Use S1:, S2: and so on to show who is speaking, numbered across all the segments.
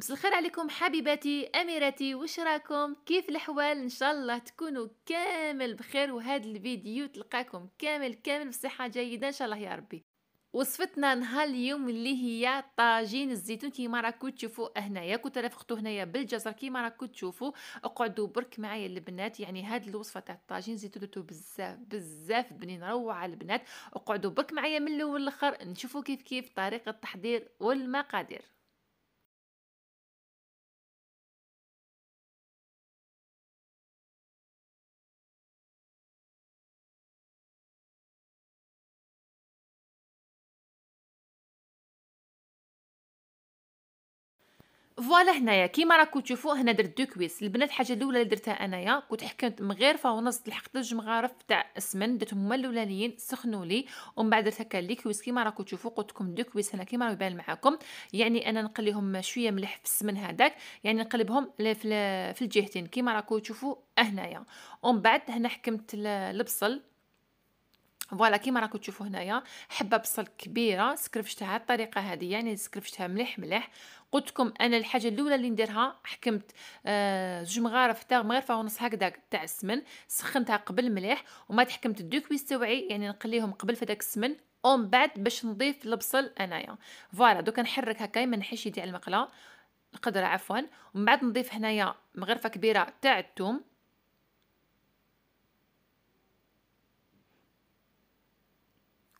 S1: مساء الخير عليكم حبيباتي اميراتي وش راكم كيف الحوال ان شاء الله تكونوا كامل بخير وهذا الفيديو تلقاكم كامل كامل بصحه جيده ان شاء الله يا ربي وصفتنا نهار اليوم اللي هي طاجين الزيتون كيما راكو تشوفوا هنايا كنت رافقتو هنايا بالجزر كيما راكو تشوفوا اقعدوا برك معايا البنات يعني هاد الوصفه تاع الطاجين زيتون درتو بزاف بزاف بنين روعه البنات اقعدوا برك معايا من الاول للاخر نشوفوا كيف كيف طريقه التحضير والمقادير فوالا هنايا كيما راكو تشوفوا هنا درت دو كويس البنات الحاجه الاولى اللي درتها انايا كنت حكمت مغرفه ونص لحقت جوج مغارف تاع اسمن درتهم هما الاولانيين سخنوا لي ومن بعد درت هكا لي كويس كيما راكو تشوفوا قلت لكم دو كويس هنا كيما راه يبان معاكم يعني انا نقليهم شويه ملح في السمن هذاك يعني نقلبهم في الجهتين كيما راكو تشوفوا هنايا ومن بعد هنا حكمت البصل فوالا كيما راكم تشوفوا هنايا حبه بصل كبيره سكرفشتها الطريقه هذه يعني سكرفشتها مليح مليح قلت لكم انا الحاجه الاولى اللي نديرها حكمت آه زوج مغارف تاع مغرفه ونص هكذا تاع السمن سخنتها قبل مليح وما حكمت كويس توعي يعني نقليهم قبل في داك السمن ومن بعد باش نضيف البصل انايا فوالا دوكا نحرك هكا ما نحيش يدي على المقله القدرة عفوا ومن بعد نضيف هنايا مغرفة كبيرة تاع الثوم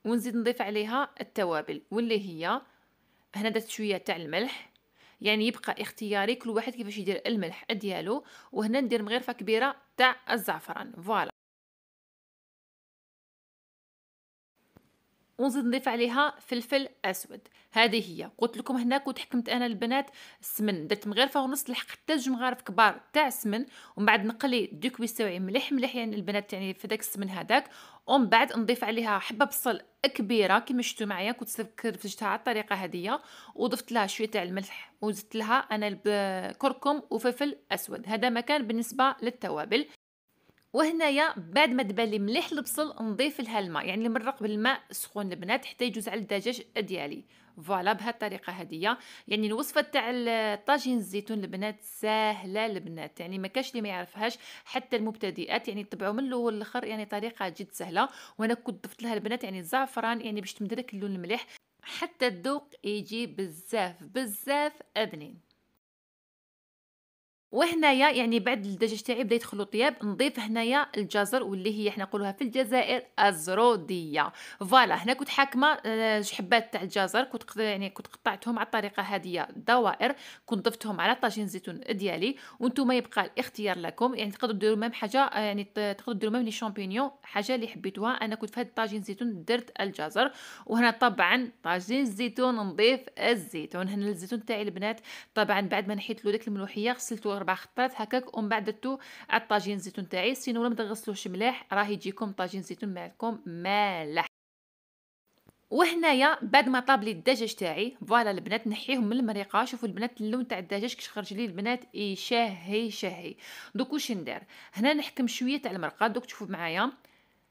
S1: ونزيد نضيف عليها التوابل واللي هي هنا درت شويه تاع الملح يعني يبقى اختياري كل واحد كيفاش يدير الملح ديالو وهنا ندير مغرفه كبيره تاع الزعفران فوالا ونزيد نضيف عليها فلفل اسود هذه هي قلت لكم هنا كنت حكمت انا البنات السمن درت مغرفه ونص لحق حتى جوج مغارف كبار تاع السمن ومن بعد نقلي دو كويس مليح مليح يعني البنات يعني في داك السمن هذاك ومن بعد نضيف عليها حبه بصل كبيره كما شفتوا معايا كنت كرفجتها على الطريقه هذه وضفت لها شويه تاع الملح وزدت لها انا كركم وفلفل اسود هذا ما كان بالنسبه للتوابل وهنايا بعد ما دبا لي مليح البصل نضيف لها الماء يعني نمرق بالماء سخون البنات حتى يجوز على الدجاج ديالي فوالا بهاد الطريقه هذه يعني الوصفه تاع الطاجين الزيتون البنات ساهله البنات يعني ما كاش اللي ما يعرفهاش حتى المبتدئات يعني تبعوا من الاول للاخر يعني طريقه جد سهله وانا كنت ضفت لها البنات يعني الزعفران يعني باش تمدلك اللون المليح حتى الذوق يجي بزاف بزاف بنين وهنايا يعني بعد الدجاج تاعي بدا يدخلو طياب نضيف هنايا الجزر واللي هي حنا نقولوها في الجزائر الزروديه فوالا هنا كنت حاكمه آه، حبات تاع الجزر كنت يعني كنت قطعتهم على الطريقه هذه دوائر كنت ضفتهم على طاجين الزيتون ديالي وانتم يبقى الاختيار لكم يعني تقدروا ديروا ميم حاجه آه، يعني تقدروا ديروا ميم لي شامبينيون حاجه اللي حبيتوها انا كنت في هذا طاجين الزيتون درت الجزر وهنا طبعا طاجين الزيتون نضيف الزيتون هنا الزيتون تاعي البنات طبعا بعد ما نحيت له ديك الملوحيه غسلته ربع خطات هكاك ومن بعد درتو الطاجين الزيتون تاعي سينو ما تغسلوش مليح راه يجيكم طاجين زيتون معكم مالح وهنايا بعد ما طاب لي الدجاج تاعي فوالا البنات نحيهم من المريقه شوفوا البنات اللون تاع الدجاج كي خرج لي البنات يشهي يشهي دوك واش ندير هنا نحكم شويه تاع المرقه دوك تشوفوا معايا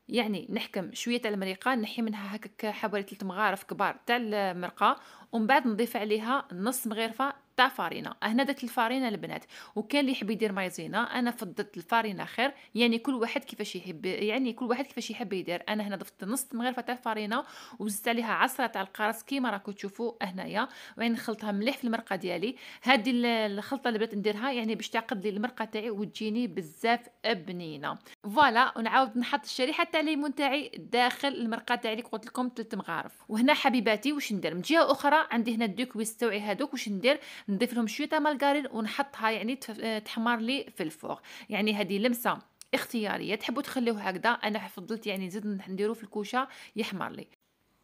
S1: يعني نحكم شويه تاع المريقه نحي منها هكاك حوالي 3 مغارف كبار تاع المرقه ومن بعد نضيف عليها نص مغرفه تاع فارينه هنا داك الفارينه البنات وكان اللي يحب يدير مايزينا انا فضلت الفارينه خير يعني كل واحد كيفاش يحب يعني كل واحد كيفاش يحب يدير انا هنا ضفت نص مغرفه تاع الفارينه وزدت عليها عصره تاع القرص كيما راكم تشوفوا هنايا وين نخلطها مليح في المرقه ديالي هذه الخلطه اللي بغيت نديرها يعني باش تعقد لي المرقه تاعي وتجيني بزاف بنينه فوالا ونعاود نحط الشريحه تاع الليمون تاعي داخل المرقه تاعي اللي قلت لكم ثلاث مغارف وهنا حبيباتي واش ندير من جهه اخرى عندي هنا الدوكويس تاعي هذوك واش ندير نضيف لهم شويه تاع مارغرين ونحطها يعني آه، تحمر لي في الفوق يعني هذه لمسه اختياريه تحبوا تخليوه هكذا انا فضلت يعني نزيد نديرو في الكوشه يحمر لي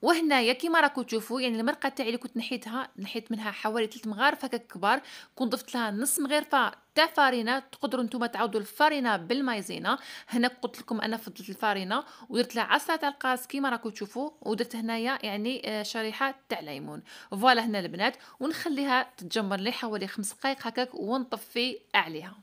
S1: وهنايا كيما راكو تشوفوا يعني المرقه تاعي اللي كنت نحيتها نحيت منها حوالي 3 مغارف هكا كبار كون ضفت لها نص مغرفه تاع فارينه تقدروا نتوما تعوضوا الفارينه بالمايزينا هنا قلت لكم انا فضلت الفارينه ودرت لها عصره تاع القاص كيما راكو تشوفوا ودرت هنايا يعني آه، شريحه تاع ليمون فوالا هنا البنات ونخليها تتجمر لي حوالي 5 دقائق هكاك ونطفي عليها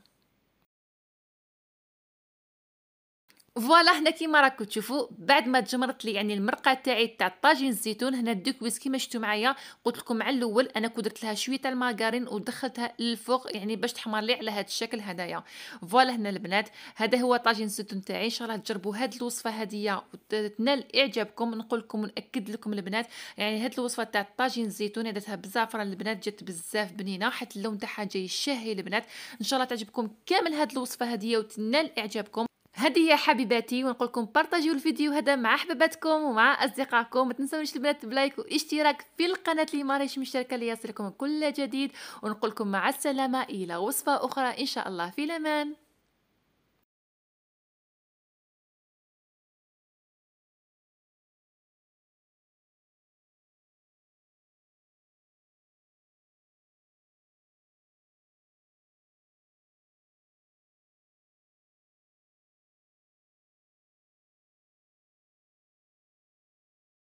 S1: فوالا هنا كيما راكم تشوفوا بعد ما تجمرت لي يعني المرقه تاعي تاع طاجين الزيتون هنا كويس كيما شفتوا معايا قلت لكم على الاول انا كدرت لها شويه تاع المارغرين ودخلتها للفوق يعني باش تحمر لي على هذا الشكل هدايا فوالا هنا البنات هذا هو طاجين الزيتون تاعي ان شاء الله تجربوا هذه الوصفه هديه وتنال اعجابكم نقول لكم ناكد لكم البنات يعني هذه الوصفه تاع طاجين الزيتون درتها بالزعفران البنات جات بزاف بنينه حيت اللون تاعها جاي شهي البنات ان شاء الله تعجبكم كامل هذه الوصفه هديه وتنال اعجابكم هذه هي حبيباتي ونقول لكم بارطاجيو الفيديو هذا مع حبيباتكم ومع اصدقائكم ما تنساونيش البنات بلايك واشتراك في القناه اللي ماهيش مشتركه ليصلكم كل جديد ونقول لكم مع السلامه الى وصفه اخرى ان شاء الله في الامان